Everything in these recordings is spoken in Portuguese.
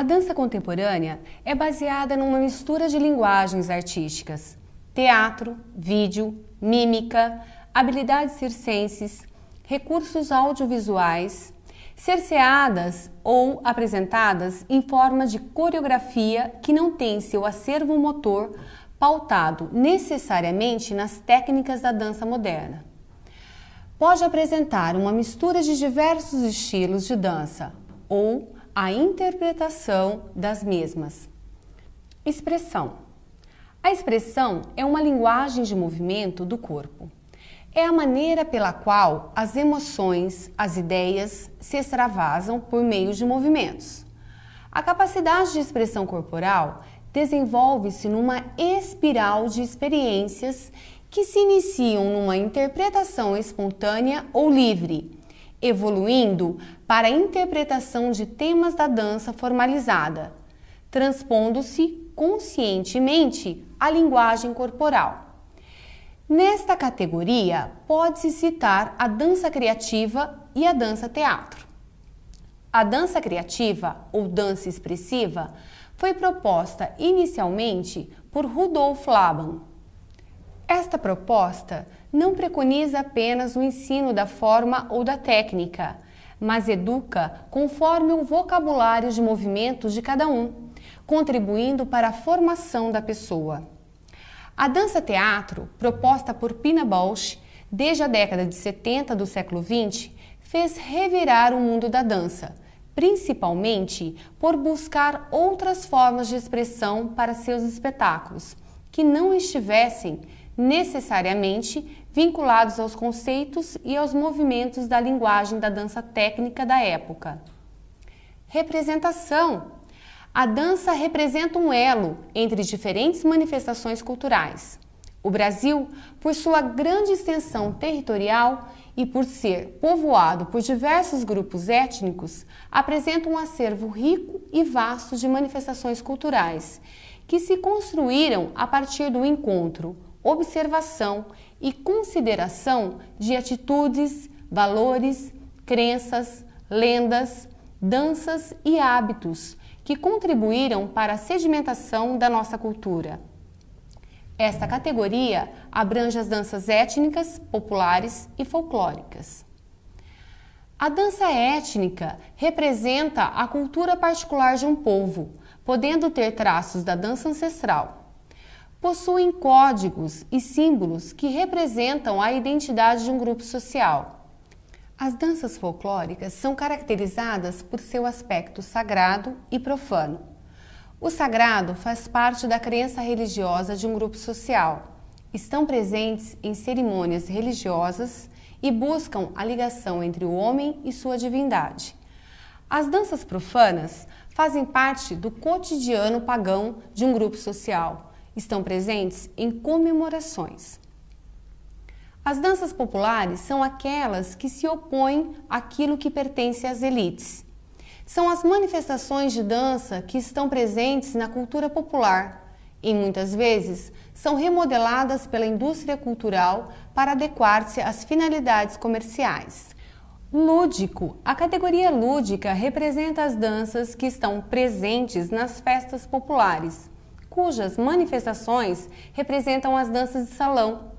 A dança contemporânea é baseada numa mistura de linguagens artísticas: teatro, vídeo, mímica, habilidades circenses, recursos audiovisuais, cerceadas ou apresentadas em forma de coreografia que não tem seu acervo motor pautado necessariamente nas técnicas da dança moderna. Pode apresentar uma mistura de diversos estilos de dança ou a interpretação das mesmas. Expressão: A expressão é uma linguagem de movimento do corpo. É a maneira pela qual as emoções, as ideias se extravasam por meio de movimentos. A capacidade de expressão corporal desenvolve-se numa espiral de experiências que se iniciam numa interpretação espontânea ou livre evoluindo para a interpretação de temas da dança formalizada, transpondo-se conscientemente à linguagem corporal. Nesta categoria, pode-se citar a dança criativa e a dança teatro. A dança criativa, ou dança expressiva, foi proposta inicialmente por Rudolf Laban, esta proposta não preconiza apenas o ensino da forma ou da técnica, mas educa conforme o vocabulário de movimentos de cada um, contribuindo para a formação da pessoa. A dança-teatro, proposta por Pina Bausch desde a década de 70 do século 20, fez revirar o mundo da dança, principalmente por buscar outras formas de expressão para seus espetáculos, que não estivessem necessariamente vinculados aos conceitos e aos movimentos da linguagem da dança técnica da época. Representação. A dança representa um elo entre diferentes manifestações culturais. O Brasil, por sua grande extensão territorial e por ser povoado por diversos grupos étnicos, apresenta um acervo rico e vasto de manifestações culturais que se construíram a partir do encontro observação e consideração de atitudes, valores, crenças, lendas, danças e hábitos que contribuíram para a sedimentação da nossa cultura. Esta categoria abrange as danças étnicas, populares e folclóricas. A dança étnica representa a cultura particular de um povo, podendo ter traços da dança ancestral possuem códigos e símbolos que representam a identidade de um grupo social. As danças folclóricas são caracterizadas por seu aspecto sagrado e profano. O sagrado faz parte da crença religiosa de um grupo social. Estão presentes em cerimônias religiosas e buscam a ligação entre o homem e sua divindade. As danças profanas fazem parte do cotidiano pagão de um grupo social estão presentes em comemorações. As danças populares são aquelas que se opõem àquilo que pertence às elites. São as manifestações de dança que estão presentes na cultura popular e muitas vezes são remodeladas pela indústria cultural para adequar-se às finalidades comerciais. Lúdico. A categoria lúdica representa as danças que estão presentes nas festas populares, cujas manifestações representam as danças de salão.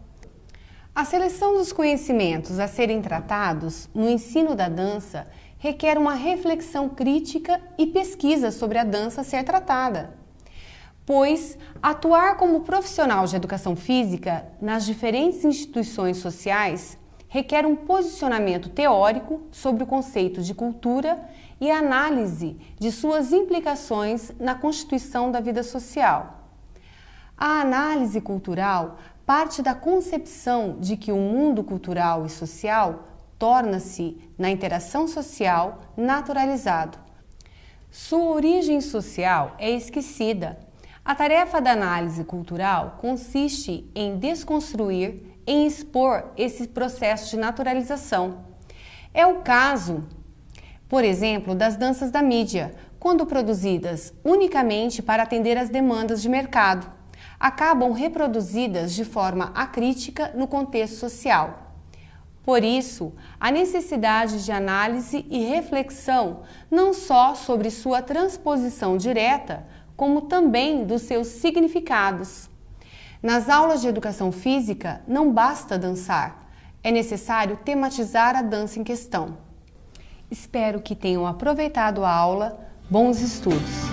A seleção dos conhecimentos a serem tratados no ensino da dança requer uma reflexão crítica e pesquisa sobre a dança a ser tratada pois atuar como profissional de educação física nas diferentes instituições sociais requer um posicionamento teórico sobre o conceito de cultura e a análise de suas implicações na constituição da vida social. A análise cultural parte da concepção de que o mundo cultural e social torna-se, na interação social, naturalizado. Sua origem social é esquecida. A tarefa da análise cultural consiste em desconstruir, em expor esse processo de naturalização. É o caso por exemplo, das danças da mídia, quando produzidas unicamente para atender às demandas de mercado, acabam reproduzidas de forma acrítica no contexto social. Por isso, a necessidade de análise e reflexão não só sobre sua transposição direta, como também dos seus significados. Nas aulas de educação física, não basta dançar, é necessário tematizar a dança em questão. Espero que tenham aproveitado a aula. Bons estudos!